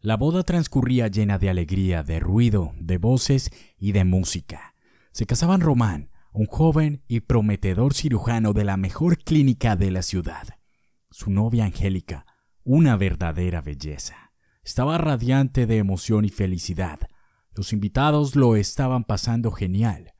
La boda transcurría llena de alegría, de ruido, de voces y de música. Se casaban Román, un joven y prometedor cirujano de la mejor clínica de la ciudad. Su novia Angélica, una verdadera belleza. Estaba radiante de emoción y felicidad. Los invitados lo estaban pasando genial.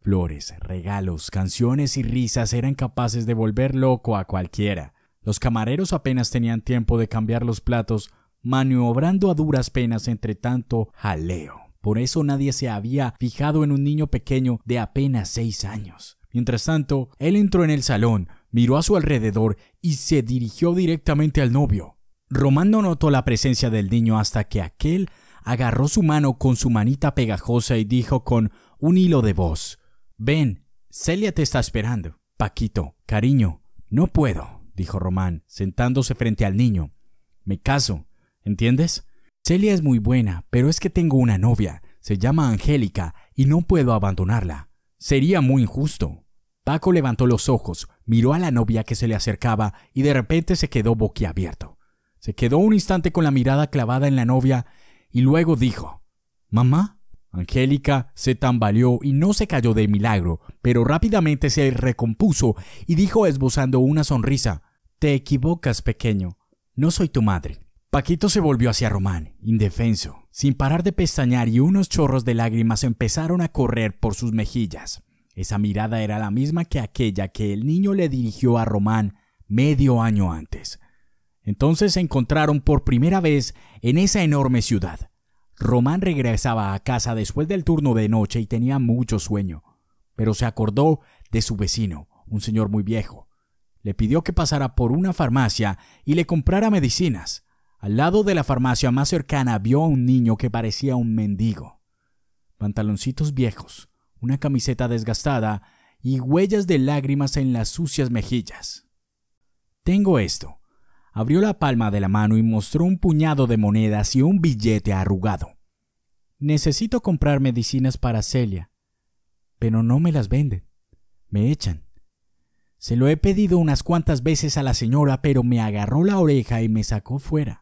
Flores, regalos, canciones y risas eran capaces de volver loco a cualquiera. Los camareros apenas tenían tiempo de cambiar los platos maniobrando a duras penas entre tanto jaleo. Por eso nadie se había fijado en un niño pequeño de apenas seis años. Mientras tanto, él entró en el salón, miró a su alrededor y se dirigió directamente al novio. Román no notó la presencia del niño hasta que aquel agarró su mano con su manita pegajosa y dijo con un hilo de voz Ven, Celia te está esperando. Paquito, cariño, no puedo, dijo Román, sentándose frente al niño. Me caso, ¿Entiendes? Celia es muy buena, pero es que tengo una novia, se llama Angélica, y no puedo abandonarla. Sería muy injusto. Paco levantó los ojos, miró a la novia que se le acercaba y de repente se quedó boquiabierto. Se quedó un instante con la mirada clavada en la novia y luego dijo, ¿Mamá? Angélica se tambaleó y no se cayó de milagro, pero rápidamente se recompuso y dijo esbozando una sonrisa, Te equivocas, pequeño, no soy tu madre. Paquito se volvió hacia Román, indefenso, sin parar de pestañear y unos chorros de lágrimas empezaron a correr por sus mejillas. Esa mirada era la misma que aquella que el niño le dirigió a Román medio año antes. Entonces se encontraron por primera vez en esa enorme ciudad. Román regresaba a casa después del turno de noche y tenía mucho sueño, pero se acordó de su vecino, un señor muy viejo. Le pidió que pasara por una farmacia y le comprara medicinas. Al lado de la farmacia más cercana vio a un niño que parecía un mendigo. Pantaloncitos viejos, una camiseta desgastada y huellas de lágrimas en las sucias mejillas. Tengo esto. Abrió la palma de la mano y mostró un puñado de monedas y un billete arrugado. Necesito comprar medicinas para Celia, pero no me las venden. Me echan. Se lo he pedido unas cuantas veces a la señora, pero me agarró la oreja y me sacó fuera.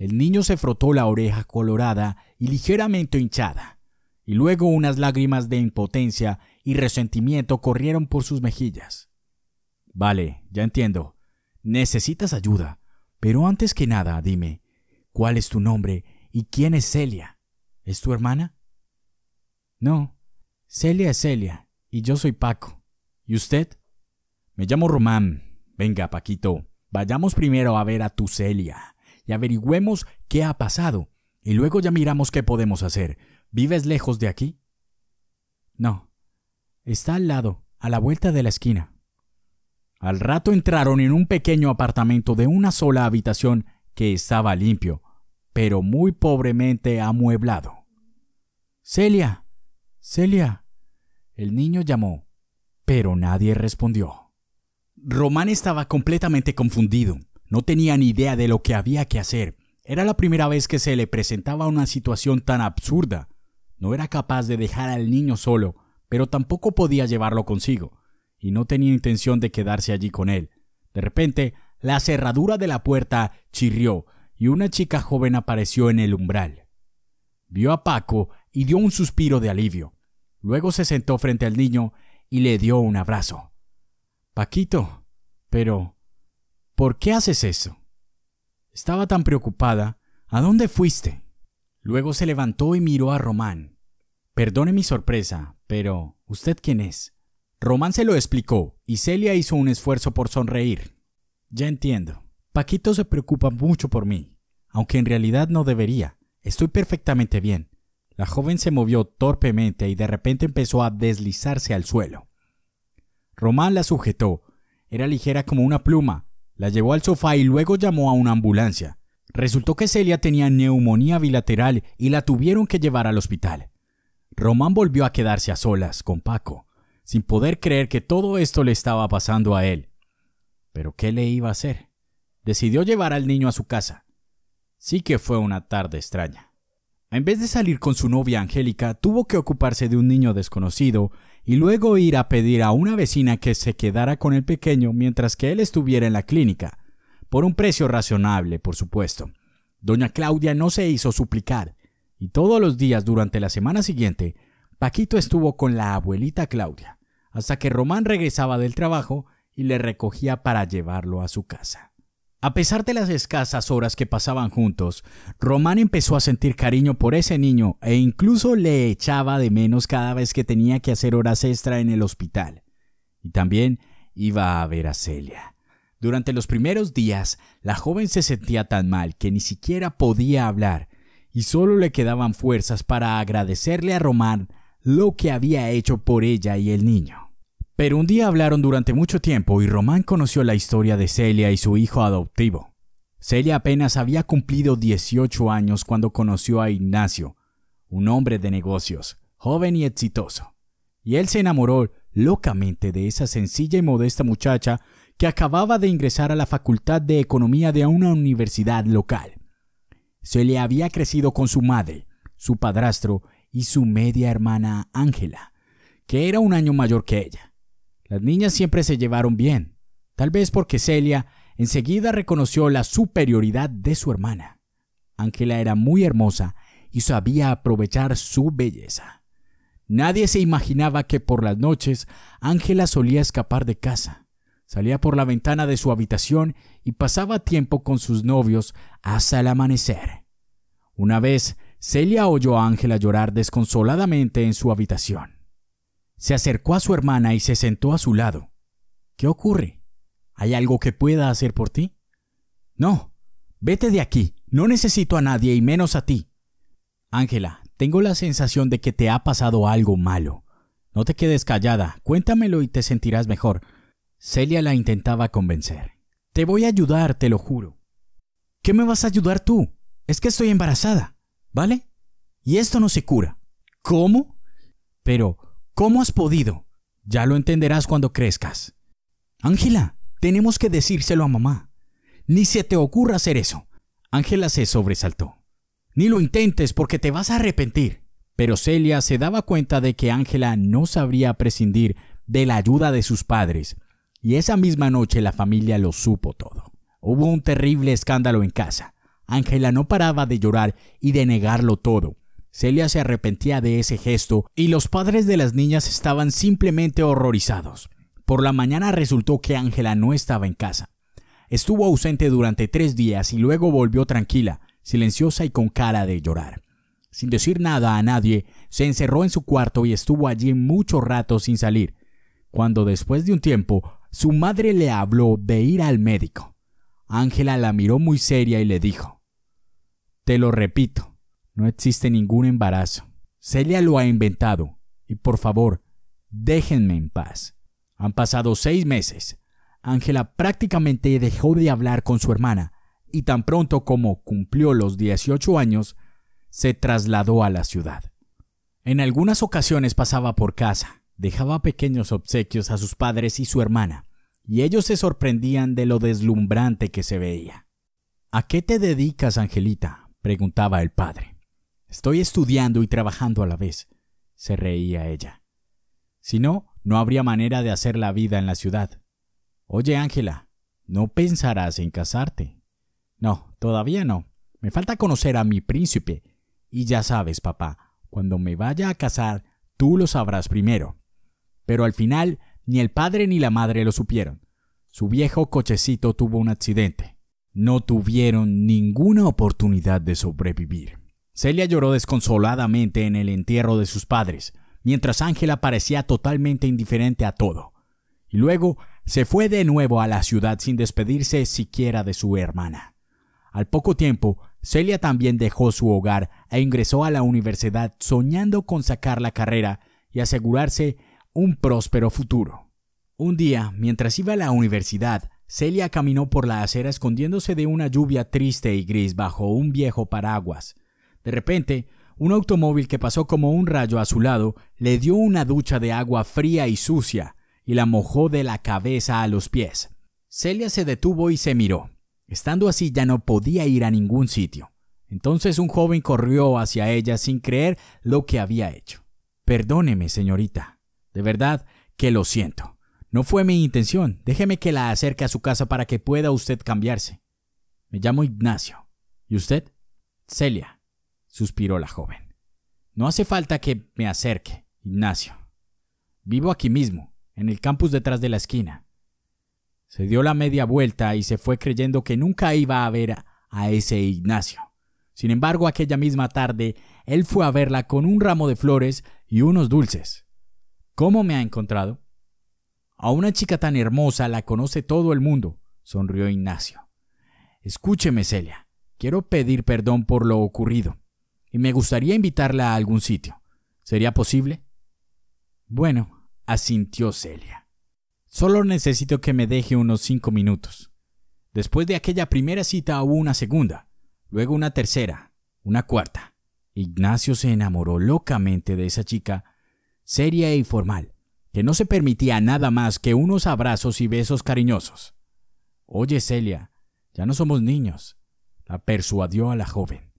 El niño se frotó la oreja colorada y ligeramente hinchada, y luego unas lágrimas de impotencia y resentimiento corrieron por sus mejillas. Vale, ya entiendo. Necesitas ayuda. Pero antes que nada, dime, ¿cuál es tu nombre y quién es Celia? ¿Es tu hermana? No, Celia es Celia y yo soy Paco. ¿Y usted? Me llamo Román. Venga, Paquito, vayamos primero a ver a tu Celia y averigüemos qué ha pasado, y luego ya miramos qué podemos hacer. ¿Vives lejos de aquí? No. Está al lado, a la vuelta de la esquina. Al rato entraron en un pequeño apartamento de una sola habitación que estaba limpio, pero muy pobremente amueblado. Celia. Celia. El niño llamó, pero nadie respondió. Román estaba completamente confundido. No tenía ni idea de lo que había que hacer. Era la primera vez que se le presentaba una situación tan absurda. No era capaz de dejar al niño solo, pero tampoco podía llevarlo consigo, y no tenía intención de quedarse allí con él. De repente, la cerradura de la puerta chirrió, y una chica joven apareció en el umbral. Vio a Paco y dio un suspiro de alivio. Luego se sentó frente al niño y le dio un abrazo. Paquito, pero ¿Por qué haces eso? Estaba tan preocupada. ¿A dónde fuiste? Luego se levantó y miró a Román. Perdone mi sorpresa, pero ¿usted quién es? Román se lo explicó y Celia hizo un esfuerzo por sonreír. Ya entiendo. Paquito se preocupa mucho por mí, aunque en realidad no debería. Estoy perfectamente bien. La joven se movió torpemente y de repente empezó a deslizarse al suelo. Román la sujetó. Era ligera como una pluma, la llevó al sofá y luego llamó a una ambulancia. Resultó que Celia tenía neumonía bilateral y la tuvieron que llevar al hospital. Román volvió a quedarse a solas con Paco, sin poder creer que todo esto le estaba pasando a él. Pero ¿qué le iba a hacer? Decidió llevar al niño a su casa. Sí que fue una tarde extraña. En vez de salir con su novia Angélica, tuvo que ocuparse de un niño desconocido y luego ir a pedir a una vecina que se quedara con el pequeño mientras que él estuviera en la clínica, por un precio razonable, por supuesto. Doña Claudia no se hizo suplicar, y todos los días durante la semana siguiente, Paquito estuvo con la abuelita Claudia, hasta que Román regresaba del trabajo y le recogía para llevarlo a su casa. A pesar de las escasas horas que pasaban juntos, Román empezó a sentir cariño por ese niño e incluso le echaba de menos cada vez que tenía que hacer horas extra en el hospital. Y también iba a ver a Celia. Durante los primeros días, la joven se sentía tan mal que ni siquiera podía hablar, y solo le quedaban fuerzas para agradecerle a Román lo que había hecho por ella y el niño. Pero un día hablaron durante mucho tiempo y Román conoció la historia de Celia y su hijo adoptivo. Celia apenas había cumplido 18 años cuando conoció a Ignacio, un hombre de negocios, joven y exitoso. Y él se enamoró locamente de esa sencilla y modesta muchacha que acababa de ingresar a la Facultad de Economía de una universidad local. Celia había crecido con su madre, su padrastro y su media hermana Ángela, que era un año mayor que ella. Las niñas siempre se llevaron bien, tal vez porque Celia enseguida reconoció la superioridad de su hermana. Ángela era muy hermosa y sabía aprovechar su belleza. Nadie se imaginaba que por las noches Ángela solía escapar de casa. Salía por la ventana de su habitación y pasaba tiempo con sus novios hasta el amanecer. Una vez, Celia oyó a Ángela llorar desconsoladamente en su habitación. Se acercó a su hermana y se sentó a su lado. ¿Qué ocurre? ¿Hay algo que pueda hacer por ti? No, vete de aquí. No necesito a nadie y menos a ti. Ángela, tengo la sensación de que te ha pasado algo malo. No te quedes callada, cuéntamelo y te sentirás mejor. Celia la intentaba convencer. Te voy a ayudar, te lo juro. ¿Qué me vas a ayudar tú? Es que estoy embarazada, ¿vale? Y esto no se cura. ¿Cómo? Pero, ¿Cómo has podido? Ya lo entenderás cuando crezcas. Ángela, tenemos que decírselo a mamá. Ni se te ocurra hacer eso. Ángela se sobresaltó. Ni lo intentes porque te vas a arrepentir. Pero Celia se daba cuenta de que Ángela no sabría prescindir de la ayuda de sus padres, y esa misma noche la familia lo supo todo. Hubo un terrible escándalo en casa. Ángela no paraba de llorar y de negarlo todo, Celia se arrepentía de ese gesto y los padres de las niñas estaban simplemente horrorizados. Por la mañana resultó que Ángela no estaba en casa. Estuvo ausente durante tres días y luego volvió tranquila, silenciosa y con cara de llorar. Sin decir nada a nadie, se encerró en su cuarto y estuvo allí mucho rato sin salir, cuando después de un tiempo su madre le habló de ir al médico. Ángela la miró muy seria y le dijo, Te lo repito, no existe ningún embarazo. Celia lo ha inventado. Y por favor, déjenme en paz. Han pasado seis meses. Ángela prácticamente dejó de hablar con su hermana y tan pronto como cumplió los 18 años, se trasladó a la ciudad. En algunas ocasiones pasaba por casa, dejaba pequeños obsequios a sus padres y su hermana, y ellos se sorprendían de lo deslumbrante que se veía. ¿A qué te dedicas, Angelita? preguntaba el padre. Estoy estudiando y trabajando a la vez, se reía ella. Si no, no habría manera de hacer la vida en la ciudad. Oye, Ángela, ¿no pensarás en casarte? No, todavía no. Me falta conocer a mi príncipe. Y ya sabes, papá, cuando me vaya a casar, tú lo sabrás primero. Pero al final, ni el padre ni la madre lo supieron. Su viejo cochecito tuvo un accidente. No tuvieron ninguna oportunidad de sobrevivir. Celia lloró desconsoladamente en el entierro de sus padres, mientras Ángela parecía totalmente indiferente a todo. Y luego se fue de nuevo a la ciudad sin despedirse siquiera de su hermana. Al poco tiempo, Celia también dejó su hogar e ingresó a la universidad soñando con sacar la carrera y asegurarse un próspero futuro. Un día, mientras iba a la universidad, Celia caminó por la acera escondiéndose de una lluvia triste y gris bajo un viejo paraguas. De repente, un automóvil que pasó como un rayo a su lado le dio una ducha de agua fría y sucia y la mojó de la cabeza a los pies. Celia se detuvo y se miró. Estando así ya no podía ir a ningún sitio. Entonces un joven corrió hacia ella sin creer lo que había hecho. Perdóneme, señorita. De verdad que lo siento. No fue mi intención. Déjeme que la acerque a su casa para que pueda usted cambiarse. Me llamo Ignacio. ¿Y usted? Celia suspiró la joven. No hace falta que me acerque, Ignacio. Vivo aquí mismo, en el campus detrás de la esquina. Se dio la media vuelta y se fue creyendo que nunca iba a ver a ese Ignacio. Sin embargo, aquella misma tarde, él fue a verla con un ramo de flores y unos dulces. ¿Cómo me ha encontrado? A una chica tan hermosa la conoce todo el mundo, sonrió Ignacio. Escúcheme, Celia. Quiero pedir perdón por lo ocurrido y me gustaría invitarla a algún sitio. ¿Sería posible? Bueno, asintió Celia. Solo necesito que me deje unos cinco minutos. Después de aquella primera cita hubo una segunda, luego una tercera, una cuarta. Ignacio se enamoró locamente de esa chica, seria y e formal, que no se permitía nada más que unos abrazos y besos cariñosos. Oye, Celia, ya no somos niños, la persuadió a la joven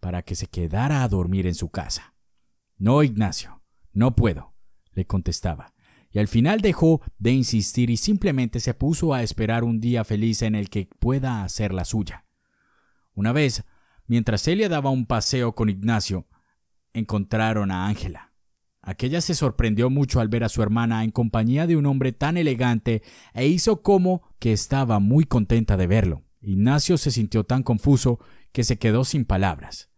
para que se quedara a dormir en su casa. No, Ignacio, no puedo, le contestaba, y al final dejó de insistir y simplemente se puso a esperar un día feliz en el que pueda hacer la suya. Una vez, mientras Celia daba un paseo con Ignacio, encontraron a Ángela. Aquella se sorprendió mucho al ver a su hermana en compañía de un hombre tan elegante e hizo como que estaba muy contenta de verlo. Ignacio se sintió tan confuso que se quedó sin palabras.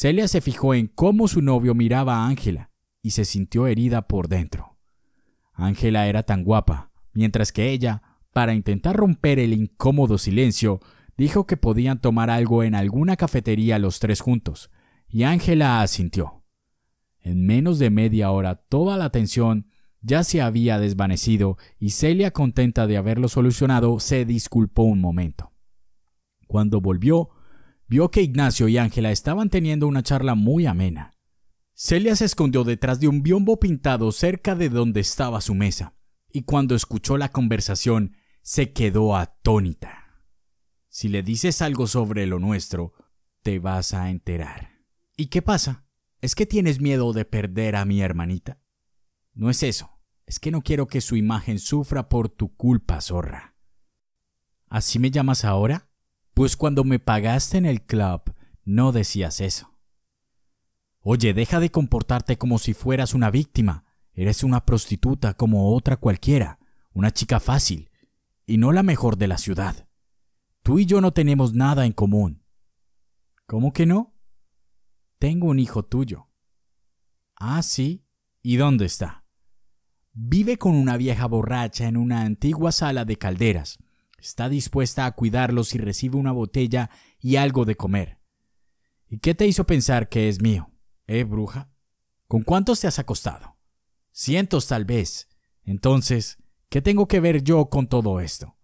Celia se fijó en cómo su novio miraba a Ángela y se sintió herida por dentro. Ángela era tan guapa, mientras que ella, para intentar romper el incómodo silencio, dijo que podían tomar algo en alguna cafetería los tres juntos, y Ángela asintió. En menos de media hora toda la tensión ya se había desvanecido y Celia, contenta de haberlo solucionado, se disculpó un momento. Cuando volvió, vio que Ignacio y Ángela estaban teniendo una charla muy amena. Celia se escondió detrás de un biombo pintado cerca de donde estaba su mesa, y cuando escuchó la conversación se quedó atónita. Si le dices algo sobre lo nuestro, te vas a enterar. ¿Y qué pasa? ¿Es que tienes miedo de perder a mi hermanita? No es eso, es que no quiero que su imagen sufra por tu culpa, zorra. ¿Así me llamas ahora? Pues cuando me pagaste en el club, no decías eso. Oye, deja de comportarte como si fueras una víctima. Eres una prostituta como otra cualquiera, una chica fácil, y no la mejor de la ciudad. Tú y yo no tenemos nada en común. ¿Cómo que no? Tengo un hijo tuyo. Ah, sí. ¿Y dónde está? Vive con una vieja borracha en una antigua sala de calderas está dispuesta a cuidarlos si recibe una botella y algo de comer. ¿Y qué te hizo pensar que es mío? ¿Eh, bruja? ¿Con cuántos te has acostado? Cientos tal vez. Entonces, ¿qué tengo que ver yo con todo esto?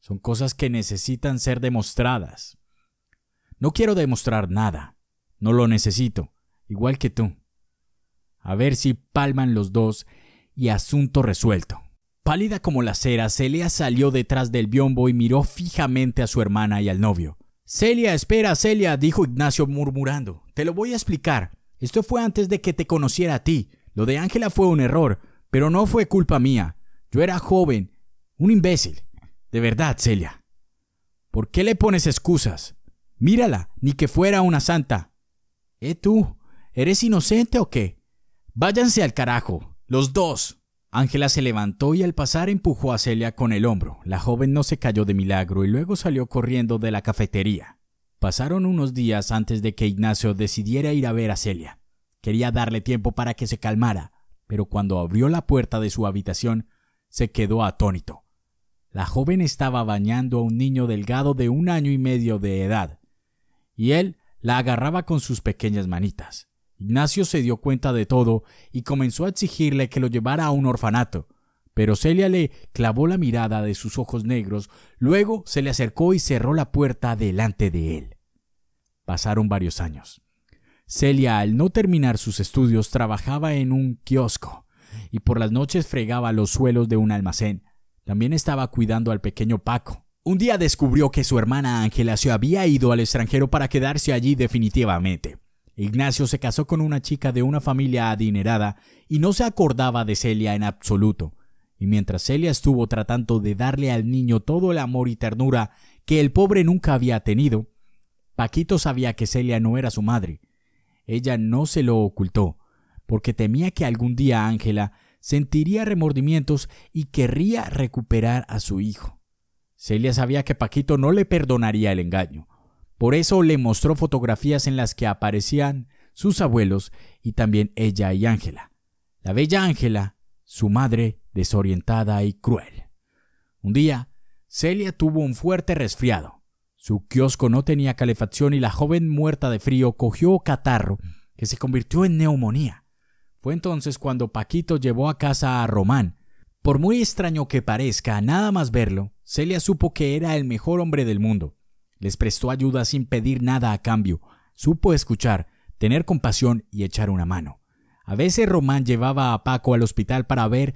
Son cosas que necesitan ser demostradas. No quiero demostrar nada. No lo necesito, igual que tú. A ver si palman los dos y asunto resuelto. Pálida como la cera, Celia salió detrás del biombo y miró fijamente a su hermana y al novio. Celia, espera, Celia, dijo Ignacio murmurando. Te lo voy a explicar. Esto fue antes de que te conociera a ti. Lo de Ángela fue un error, pero no fue culpa mía. Yo era joven, un imbécil. De verdad, Celia. ¿Por qué le pones excusas? Mírala, ni que fuera una santa. ¿Eh tú? ¿Eres inocente o qué? Váyanse al carajo, los dos. Ángela se levantó y al pasar empujó a Celia con el hombro. La joven no se cayó de milagro y luego salió corriendo de la cafetería. Pasaron unos días antes de que Ignacio decidiera ir a ver a Celia. Quería darle tiempo para que se calmara, pero cuando abrió la puerta de su habitación, se quedó atónito. La joven estaba bañando a un niño delgado de un año y medio de edad, y él la agarraba con sus pequeñas manitas. Ignacio se dio cuenta de todo y comenzó a exigirle que lo llevara a un orfanato. Pero Celia le clavó la mirada de sus ojos negros, luego se le acercó y cerró la puerta delante de él. Pasaron varios años. Celia, al no terminar sus estudios, trabajaba en un kiosco y por las noches fregaba los suelos de un almacén. También estaba cuidando al pequeño Paco. Un día descubrió que su hermana Ángela se había ido al extranjero para quedarse allí definitivamente. Ignacio se casó con una chica de una familia adinerada y no se acordaba de Celia en absoluto. Y mientras Celia estuvo tratando de darle al niño todo el amor y ternura que el pobre nunca había tenido, Paquito sabía que Celia no era su madre. Ella no se lo ocultó, porque temía que algún día Ángela sentiría remordimientos y querría recuperar a su hijo. Celia sabía que Paquito no le perdonaría el engaño, por eso le mostró fotografías en las que aparecían sus abuelos y también ella y Ángela. La bella Ángela, su madre, desorientada y cruel. Un día, Celia tuvo un fuerte resfriado. Su kiosco no tenía calefacción y la joven muerta de frío cogió catarro que se convirtió en neumonía. Fue entonces cuando Paquito llevó a casa a Román. Por muy extraño que parezca, nada más verlo, Celia supo que era el mejor hombre del mundo. Les prestó ayuda sin pedir nada a cambio. Supo escuchar, tener compasión y echar una mano. A veces Román llevaba a Paco al hospital para ver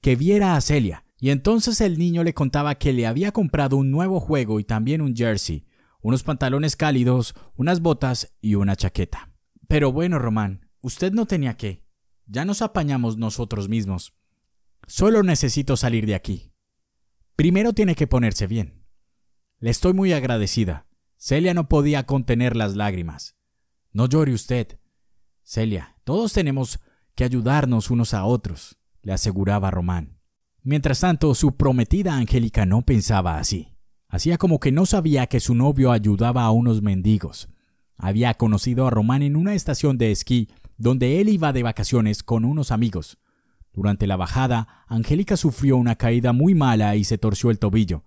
que viera a Celia, y entonces el niño le contaba que le había comprado un nuevo juego y también un jersey, unos pantalones cálidos, unas botas y una chaqueta. Pero bueno, Román, usted no tenía que. Ya nos apañamos nosotros mismos. Solo necesito salir de aquí. Primero tiene que ponerse bien. Le estoy muy agradecida. Celia no podía contener las lágrimas. No llore usted. Celia, todos tenemos que ayudarnos unos a otros, le aseguraba Román. Mientras tanto, su prometida Angélica no pensaba así. Hacía como que no sabía que su novio ayudaba a unos mendigos. Había conocido a Román en una estación de esquí donde él iba de vacaciones con unos amigos. Durante la bajada, Angélica sufrió una caída muy mala y se torció el tobillo.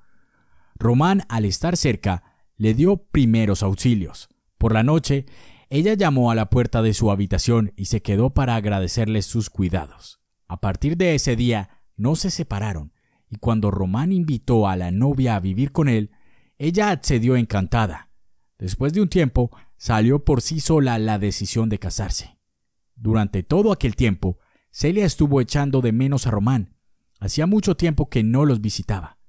Román, al estar cerca, le dio primeros auxilios. Por la noche, ella llamó a la puerta de su habitación y se quedó para agradecerle sus cuidados. A partir de ese día, no se separaron, y cuando Román invitó a la novia a vivir con él, ella accedió encantada. Después de un tiempo, salió por sí sola la decisión de casarse. Durante todo aquel tiempo, Celia estuvo echando de menos a Román. Hacía mucho tiempo que no los visitaba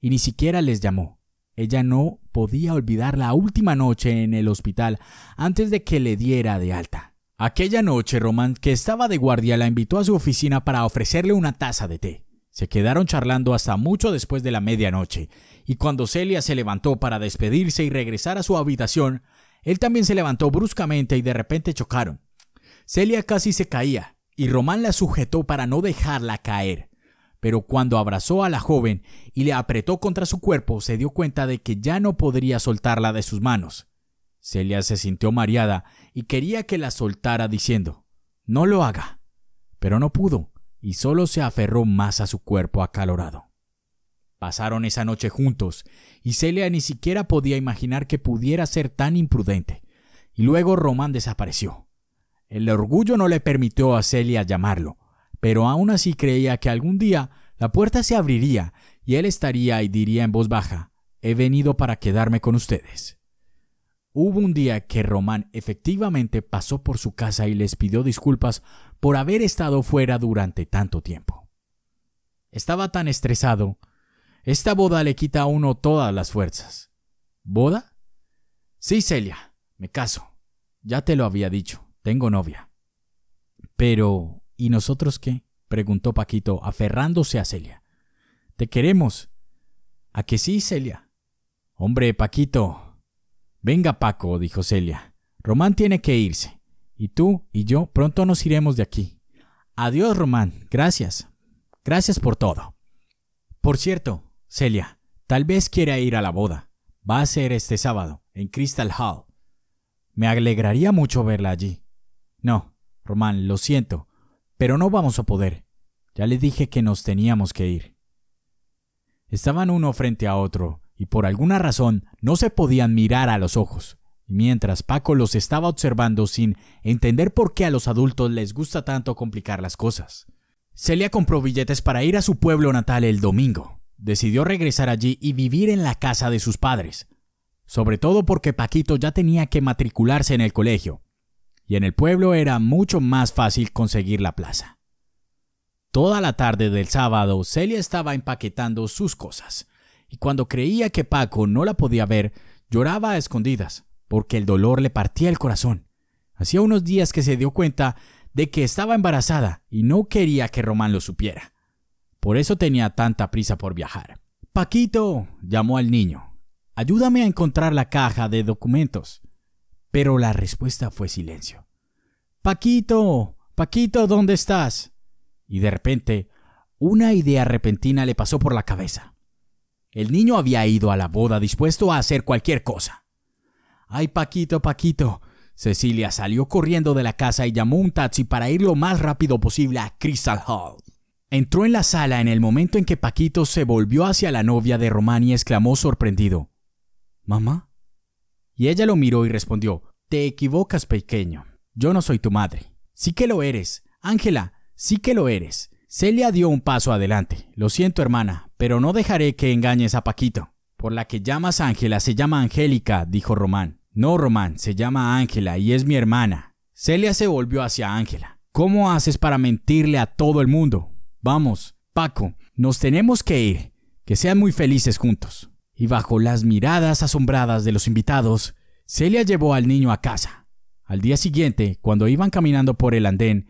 y ni siquiera les llamó. Ella no podía olvidar la última noche en el hospital antes de que le diera de alta. Aquella noche, Román, que estaba de guardia, la invitó a su oficina para ofrecerle una taza de té. Se quedaron charlando hasta mucho después de la medianoche, y cuando Celia se levantó para despedirse y regresar a su habitación, él también se levantó bruscamente y de repente chocaron. Celia casi se caía, y Román la sujetó para no dejarla caer pero cuando abrazó a la joven y le apretó contra su cuerpo, se dio cuenta de que ya no podría soltarla de sus manos. Celia se sintió mareada y quería que la soltara diciendo, No lo haga. Pero no pudo, y solo se aferró más a su cuerpo acalorado. Pasaron esa noche juntos, y Celia ni siquiera podía imaginar que pudiera ser tan imprudente. Y luego Román desapareció. El orgullo no le permitió a Celia llamarlo, pero aún así creía que algún día la puerta se abriría y él estaría y diría en voz baja, he venido para quedarme con ustedes. Hubo un día que Román efectivamente pasó por su casa y les pidió disculpas por haber estado fuera durante tanto tiempo. Estaba tan estresado. Esta boda le quita a uno todas las fuerzas. ¿Boda? Sí, Celia, me caso. Ya te lo había dicho, tengo novia. Pero ¿Y nosotros qué? preguntó Paquito, aferrándose a Celia. Te queremos. ¿A que sí, Celia? Hombre, Paquito. Venga, Paco, dijo Celia. Román tiene que irse. Y tú y yo pronto nos iremos de aquí. Adiós, Román. Gracias. Gracias por todo. Por cierto, Celia, tal vez quiera ir a la boda. Va a ser este sábado, en Crystal Hall. Me alegraría mucho verla allí. No, Román, lo siento. Pero no vamos a poder. Ya le dije que nos teníamos que ir. Estaban uno frente a otro, y por alguna razón no se podían mirar a los ojos. Y mientras Paco los estaba observando sin entender por qué a los adultos les gusta tanto complicar las cosas. Celia compró billetes para ir a su pueblo natal el domingo. Decidió regresar allí y vivir en la casa de sus padres, sobre todo porque Paquito ya tenía que matricularse en el colegio, y en el pueblo era mucho más fácil conseguir la plaza. Toda la tarde del sábado Celia estaba empaquetando sus cosas, y cuando creía que Paco no la podía ver, lloraba a escondidas, porque el dolor le partía el corazón. Hacía unos días que se dio cuenta de que estaba embarazada y no quería que Román lo supiera. Por eso tenía tanta prisa por viajar. Paquito, llamó al niño, ayúdame a encontrar la caja de documentos pero la respuesta fue silencio. Paquito, Paquito, ¿dónde estás? Y de repente, una idea repentina le pasó por la cabeza. El niño había ido a la boda dispuesto a hacer cualquier cosa. ¡Ay, Paquito, Paquito! Cecilia salió corriendo de la casa y llamó un taxi para ir lo más rápido posible a Crystal Hall. Entró en la sala en el momento en que Paquito se volvió hacia la novia de Román y exclamó sorprendido. ¿Mamá? y ella lo miró y respondió, Te equivocas, pequeño, yo no soy tu madre. Sí que lo eres, Ángela, sí que lo eres. Celia dio un paso adelante. Lo siento, hermana, pero no dejaré que engañes a Paquito. Por la que llamas Ángela se llama Angélica, dijo Román. No, Román, se llama Ángela y es mi hermana. Celia se volvió hacia Ángela. ¿Cómo haces para mentirle a todo el mundo? Vamos, Paco, nos tenemos que ir. Que sean muy felices juntos y bajo las miradas asombradas de los invitados, Celia llevó al niño a casa. Al día siguiente, cuando iban caminando por el andén,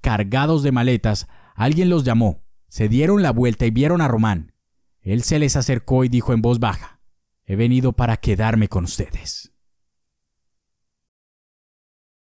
cargados de maletas, alguien los llamó. Se dieron la vuelta y vieron a Román. Él se les acercó y dijo en voz baja, He venido para quedarme con ustedes.